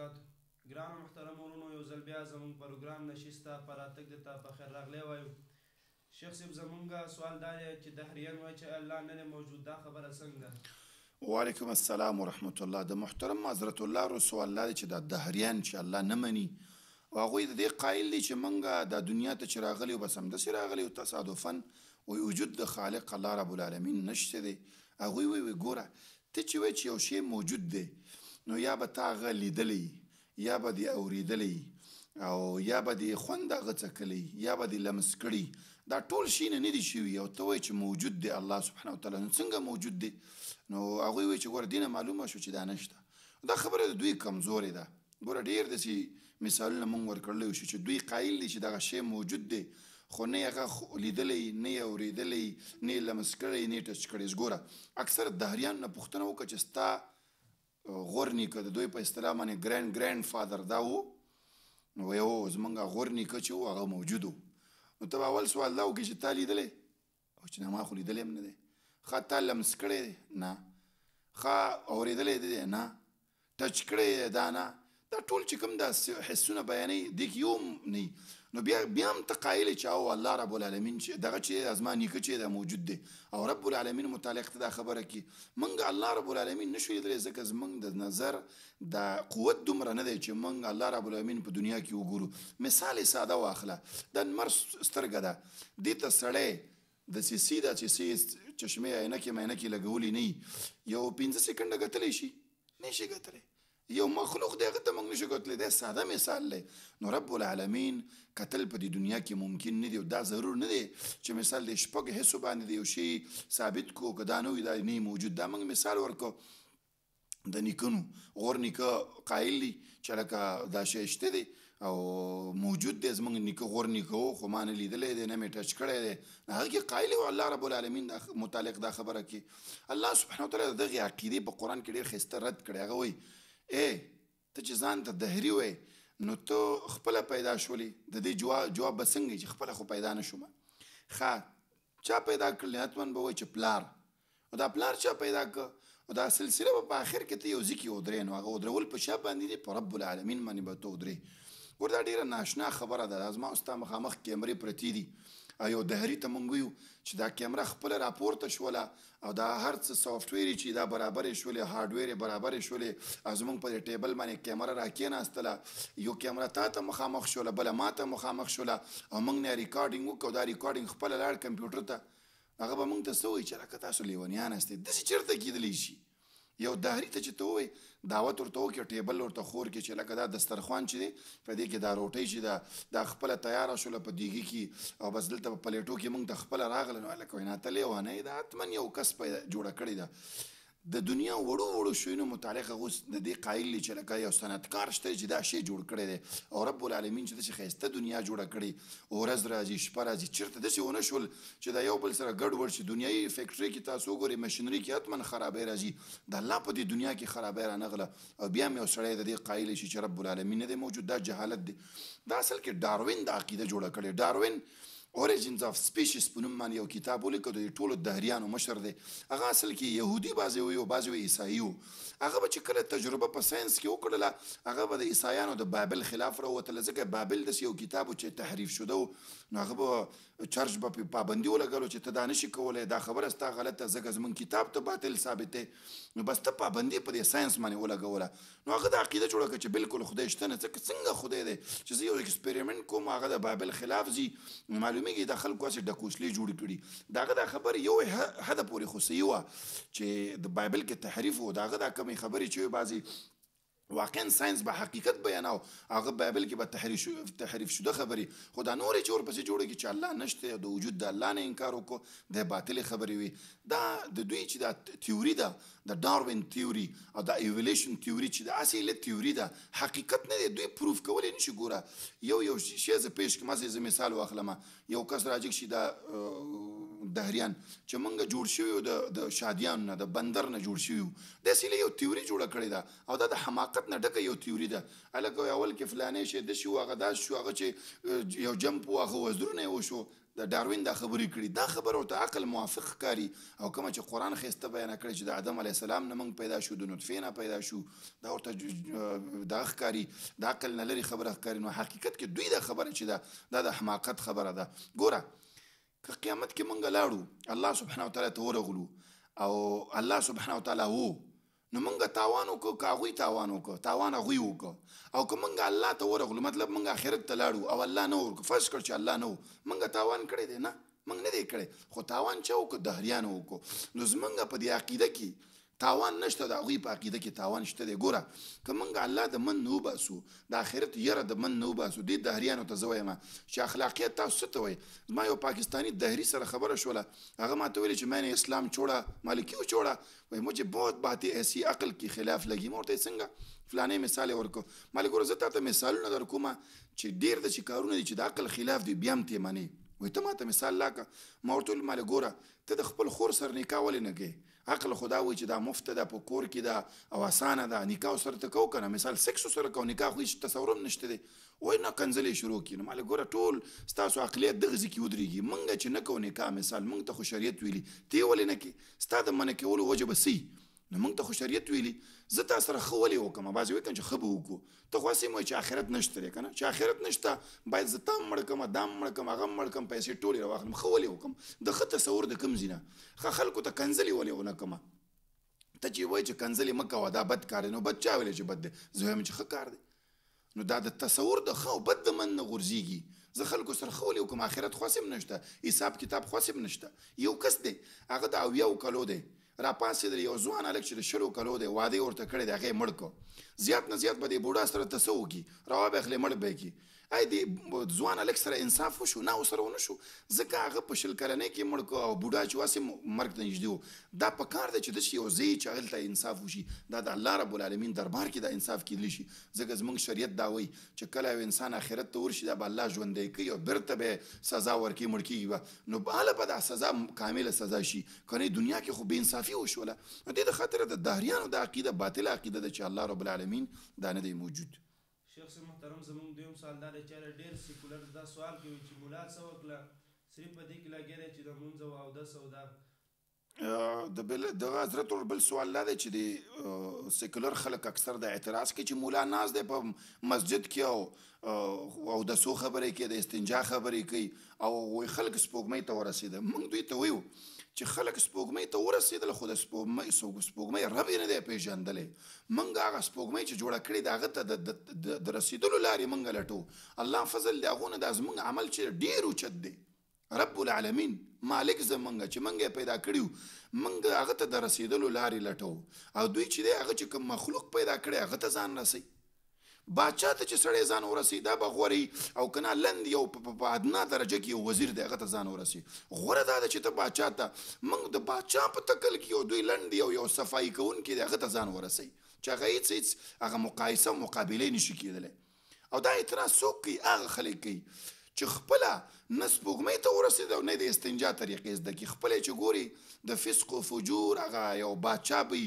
وبرکاتو ګران محترم ورونو یو ځل بیا زموږ پروګرام نشسته پر اتګ د تا په خیر راغلی وایو شیخ صاحب زمونږ سوال دا دی چې دهریان وای چې الله نه موجود دا خبره څنګه وعلیکم السلام ورحمت الله د محترم حضرت الله رسول الله چې د دهریان چې الله نه مني او هغه د دې قائل دي چې مونږه د دنیا ته چې راغلی او بس هم د راغلی او تصادفاً او وجود د خالق الله رب العالمین نشته دی هغه وی وی ګوره ته چې وای چې یو شی موجود دی نو یا به تا غ لیدلې یا به دی اوریدلې او یا به دی خوند غڅکلې یا به دی لمس کړي دا ټول شي نه ندي شوی او ته وای چې موجود دی الله سبحانه وتعالى څنګه موجود دی نو هغه وای چې ګور دینه معلومه شو چې دا نشته دا خبره دوی کمزوري ده ګور ډیر د سي مثالونه مونږ ورکړل شو چې دوی قایل دي چې دا شی موجود دی خو نه هغه لیدلې نه اوریدلې نه لمس کړې نه ټچ کړې زګوره اکثر دهریان نه پښتنه وکړي چې ستا غورنی که د دوی په اصطلاح باندې ګرند ګرند فادر دا وو نو یو زمونږ غورنی که چې هغه موجود وو نو ته اول سوال دا و کې چې تا لیدلې او چې نه ما خو لیدلې هم نه دی ښه تا لمس کړی دی نه ښه اورېدلی دی نه ټچ کړی دی دا نه دا ټول چې کوم دا حسونه بیانوي دی کې یو نه نو بیا بیا هم تقایل چې او الله رب العالمین چې دغه چې ازمانی کې چې دا موجود دی او رب العالمین متعلق ته دا خبره کی منګ الله رب العالمین نشو درې ځکه زمنګ د نظر د قوت دومره نه دی چې منګ الله رب العالمین په دنیا کې وګورو مثال ساده واخله د مر سترګه ده د ته سړې د سی سی د سی سی چشمه عینکه مې عینکه لګولې نه یو 15 سکند غتلې شي نشي غتلې یو مخلوق دی هغه ته موږ نشو کوتلی دا ساده مثال دی نو رب العالمین قتل په دې دنیا کې ممکن نه دی او دا ضرور نه دی چې مثال د شپږ حصو باندې دی یو شی ثابت کو که دا نه وي دا نه موجود دا موږ مثال ورکو د نیکونو غور نیکه قایل دی چې لکه دا شی شته دی او موجود دی زمونږ نیکه غور نیکه خو ما نه لیدلی دی نه مې ټچ کړی دی هغه کې قایل او الله رب العالمین دا متعلق دا خبره کې الله سبحانه وتعالی دغه عقیده په قران کې ډیر خسته رد کړی هغه وایي اے ته چې ځان ته دهری وې نو ته خپل پیدا شولې د دې جواب جواب بسنګ چې خپل خو پیدا نشوم خا چا پیدا کړل اتمن به و چې پلار او دا پلار چا پیدا کړ او دا سلسله په اخر کې ته یو ځکه ودرې نو هغه ودرول په شپه باندې په رب العالمین باندې به ودرې وردا ډیره ناشنا خبره ده از ما اوس ته مخامخ کیمرې پرتی دي ایو دهری ته مونږ یو چې دا کیمره خپل راپورته شوله او دا هر څه سافټویر چې دا برابرې شولې هارډویر برابرې شولې ازمون په ټیبل باندې کیمره راکېناستله یو کیمره تا ته مخامخ شوله بل ما ته مخامخ شوله او مونږ نه ریکارډینګ وکړو دا ریکارډینګ خپل لاړ کمپیوټر ته هغه به مونږ ته سوې چې راکته سولې ونیان استې د څه چیرته کېدلی شي یو دهری ته چې ته وای دعوت ورته وکړې ټیبل ورته خور کې چې لکه دا دسترخوان چې دی په دې کې دا روټۍ چې دا دا خپل تیار شول په دیګي کې او بس دلته په پلیټو کې موږ د خپل راغلنو لکه وینا ته لیوانه دا اتمن یو کس پیدا جوړ کړی دا د دنیا وړو وړو شوینو متعلق غوس د دې قایل چې لکه یو صنعتکار شته چې دا شی جوړ کړی دی او رب العالمین چې د خیسته دنیا جوړه کړي او رز راځي شپه راځي چیرته داسې ونه شول چې دا یو بل سره ګډ ور شي دنیایي فیکټري کې تاسو ګوري ماشينري کې حتمن خرابې راځي د الله په دې دنیا کې خرابې را نغله او بیا مې سړی د دې قایل شي چې رب العالمین نه دی موجود دا جهالت دی دا اصل کې ډاروین د عقیده جوړه کړي ډاروین اوریجنز اف سپیشیس په نوم باندې یو کتاب ولیکو د ټولو دهریانو مشر دی هغه اصل کې يهودي بازي وي او بازي عیسائی وو هغه به چې کله تجربه په ساينس کې وکړله هغه به د عیسایانو د بابل خلاف راوتل ځکه بابل د یو کتاب چې تحریف شوه نو هغه به چرچ به پابندي ولګلو چې ته دانش کولې دا خبره ستا غلطه ځکه زمون کتاب ته باطل ثابتې نو بس ته پابندي په ساينس باندې ولګوله نو هغه د عقیده جوړه کړه چې بالکل خدای شته نه ځکه څنګه خدای دی چې یو ایکسپریمنت کوم هغه د بابل خلاف زی معلوم معلومیږي د خلکو سره ډکوسلی جوړ کړي داغه دا خبر یو حد پورې خو سیوا چې د بایبل کې تحریف و داغه دا کمی خبرې چې بازي واقعا ساينس به حقیقت بیاناو هغه بایبل کې به تحریف شو تحریف شوه خبري خدا نور چې ور پسې جوړه کې چې الله نشته د وجود د الله نه انکار وکړو د باطل خبري وي دا د دوی چې د تیوري ده د داروین تیوري او د ایولیشن تیوري چې د اصلي تیوري ده حقیقت نه دوی پروف کولای نشي ګوره یو یو شی زه پېښ کوم زه مثال واخلم یو کس راځي چې دا دهریان چې مونږ جوړ شوی د د شادیان نه د بندر نه جوړ شوی د سیلې یو تیوري جوړ کړی دا او دا د حماقت نه ډکه یو تیوري ده الکه اول کې فلانې شي د شو هغه دا شو هغه چې یو جمپ واخو وزرونه یو شو د دا داروین دا خبرې کړې دا خبره او ته عقل موافق کاری او کوم چې قران خسته بیان کړی چې د آدم علی السلام نه موږ پیدا شو د نطفه نه پیدا شو دا ورته دا ښکاری د عقل نه لري خبره ښکاری نو حقیقت کې دوی دا خبره چې دا د حماقت خبره ده ګوره که قیامت کې مونږ لاړو الله سبحانه وتعالى ته ورغلو او الله سبحانه وتعالى وو نو مونږ تاوان وکړو که هغوی تاوان وکړو تاوان هغوی وکړو او که مونږ الله ته ورغلو مطلب مونږ آخرت ته لاړو او الله نه ورکړو فرض کړ چې الله نه مونږ تاوان کړی دی نه مونږ نه دی کړی خو تاوان چا وکړو دهریان وکړو نو زمونږ په دې عقیده کې تاوان نشته د هغوی په عقیده کې تاوان شته دی ګوره که موږ الله د من نه وباسو د آخرت یره د من نه وباسو دې دهریانو ته زه وایم چې اخلاقیت تاسو څه ته وایي زما یو پاکستاني دهري سره خبره شوله هغه ماته ویلې چې مینه اسلام چوړه مالکیو چوړه وایي مجھے بہت باتیں ایسی عقل کې خلاف لګي ما ورته څنګه فلانه مثال ورکو مالګور زه تاسو مثالونه درکوم چې ډیر د شکارونه دي چې د عقل خلاف دي بیا هم ته معنی وای ته ماته مثال لاکه ما ورته ویل ماله ګوره ته د خپل خور سره نکاح ولې نه کوې عقل خدا وایي چې دا مفته ده په کور کې ده او اسانه ده نکاح سره ته کو که نه مثال سکس سره کو نکاح خو هېڅ تصور هم نشته دی وای نه کنځلې شروع کړي نو ماله ګوره ټول ستاسو عقلیت دغه ځای کې ودرېږي موږ چې نه کوو نکاح مثال موږ ته خو شریعت ویلي ته یې ولې نه کوې ستا د منع کولو وجه به نو موږ ته خو شریعت ویلي زه تا سره خو ولې وکم باز وکم چې خبر وکړو ته خو سیم چې اخرت نشته لري کنه چې اخرت نشته باید زه تام مړکم دام مړکم هغه مړکم پیسې ټولې راوخلم خو ولې وکم د خط تصور د کم زینه خه خلکو ته کنزلی ولې ونه کما ته چې وای چې کنزلی مکه ودا بد کار نو بد چا ویل چې بد دی زه هم چې ښه کار دی نو دا د تصور د خو بد د من نه غورځيږي زه خلکو سره خولې وکم آخرت خواسم نشته حساب کتاب خواسم نشته یو کس دی هغه د اویاو کلو دی را پاسې د یو ځوان الک چې د شلو کلو دی واده ورته کړی دی هغه مړ کو زیات نه زیات به دې بوډا سره تسوږي راو به خلې مړ به کی اې دې ځوان الک سره انصاف وشو نه سره ونه شو ځکه هغه په شل کلنې کې مړ کو او بوډا چې واسه مرګ ته نږدې وو دا په کار دی چې د شی او زی چې هغه انصاف وشي دا د الله رب العالمین دربار کې دا انصاف کېدلی شي ځکه زمونږ شریعت دا وایي چې کله یو انسان آخرت ته ورشي دا به الله ژوندې کوي او بیرته به سزا ورکړي مړ کیږي نو بالا به دا سزا کامله سزا شي کنه دنیا کې خو به انصافي وشوله د دې خاطر د دهریانو د عقیده باطله عقیده ده چې الله رب العالمین دا نه دی موجود شیخ سے محترم زمونږ دویم سوالدار چې ډیر سیکولر دا سوال کوي چې مولا څه وکړه صرف په دې کې لګیږي چې د مونږ او د سودا د بل د حضرت بل سوال لا دی چې د سیکولر خلک اکثر د اعتراض کوي چې مولا ناز دی په مسجد کې او او د سو خبرې کې د استنجا خبرې کوي او وي خلک سپوږمۍ ته ورسېده موږ دوی ته ویو چې خلک سپوږمۍ ته ورسېدل خو د سپوږمۍ سوګ سپوږمۍ رب یې نه دی پیژندلې موږ هغه سپوږمۍ چې جوړه کړې د هغه ته د رسېدلو لارې موږ لټو الله فضل دی هغونه دا زموږ عمل چې ډېر اوچت دی رب العالمین مالک زمنګ چې منګه پیدا کړیو منګه هغه ته د رسیدلو لارې لټو او دوی چې هغه چې کوم مخلوق پیدا کړي هغه ته ځان رسي باچا ته چې سړی ځان ورسی دا به غوري او کنه لند یو په ادنا درجه کې وزیر دی هغه ته ځان ورسی غوره دا چې ته باچا ته موږ د باچا په تکل کې یو دوی لند یو یو صفائی کون کې دی هغه ته ځان ورسی چې هغه هیڅ هغه مقایسه مقابله نشي کېدلی او دا اعتراض څوک کوي هغه خلک کوي چې خپله نه سپوږمۍ ته ورسېده او نه د استنجا طریقې زده کړي خپلې چې ګوري د فسق و فجور هغه یو باچا بی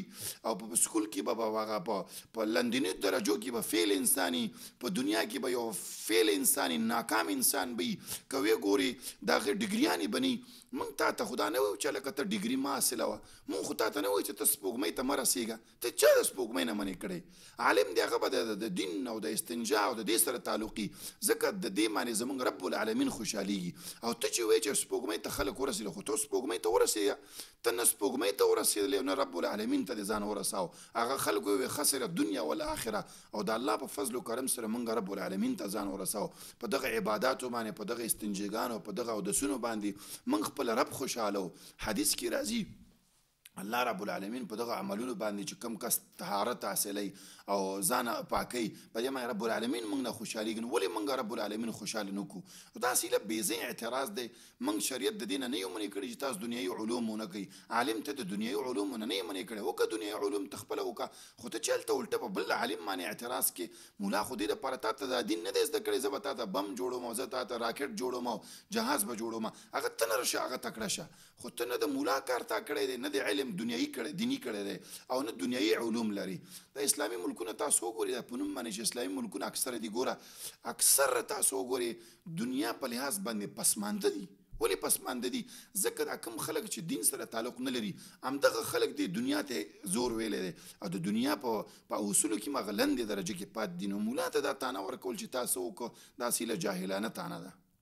او په سکول کې به هغه په په لندني درجو کې به فیل انساني په دنیا کې به یو فیل انساني ناکام انسان بی کوي ګوري دا غي ډیګریانی بني مونږ تا ته خدا نه وایو چې لکه ته ډیګري ما حاصله وه مونږ خو تا ته نه وایو چې ته سپوږمۍ ته مه رسېږه ته چا د سپوږمۍ نه منې کړی عالم دی هغه به د دین او د استنجا او د دې سره تعلقي ځکه د دې معنې زمونږ رب العالمین خوشحالي بدیږي او ته چې وایې چې سپوږمۍ ته خلک ورسېدل خو ته سپوږمۍ ته ورسېږه ته نه سپوږمۍ ته ورسېدلې نه رب العالمین ته دې ځان ورساو هغه خلک وې خسره دنیا ول آخره او د الله په فضل او کرم سره مونږ رب العالمین ته ځان ورساو په دغه عبادتو باندې په دغه استنجاګانو په دغه او د سونو باندې مونږ خپل رب خوشاله حدیث کې راځي الله رب العالمین په دغه عملونو باندې چې کم کس طهارت حاصلې او ځان پاکي په دې مې رب العالمین موږ نه خوشحالي غن ولې موږ رب العالمین خوشاله نکو دا سیله بیزین اعتراض دی موږ شریعت د دین نه یو منې کړی چې تاسو دنیوي علوم نه کوي عالم ته د دنیوي علوم نه نه منې کړی وکه دنیوي علوم تخپل وکه خو ته چلته الټه په بل عالم باندې اعتراض کې مولا خو دې د پر تا ته د دین نه دې زده کړی زه به تا بم جوړوم او زه تا ته راکټ جوړوم او جهاز به جوړوم هغه تنه رشه هغه تکړه شه خو ته نه د مولا کار تا کړی دی نه د علم علم دنیوي کړي دینی کړي دي او نه دنیوي علوم لري د اسلامي ملکونو تاسو وګورئ د پونم باندې چې اسلامي ملکونه اکثر دي ګوره اکثر تاسو وګورئ دنیا په لحاظ باندې پسمانده دي ولی پسمانده دي ځکه دا کوم خلک چې دین سره تعلق نه لري همدغه خلک دی دنیا ته زور ویلې دي او د دنیا په په اصولو کې مغلندې درجه کې پات دین مولا ته دا تانه ورکول چې تاسو کو دا سیله جاهلانه تانه ده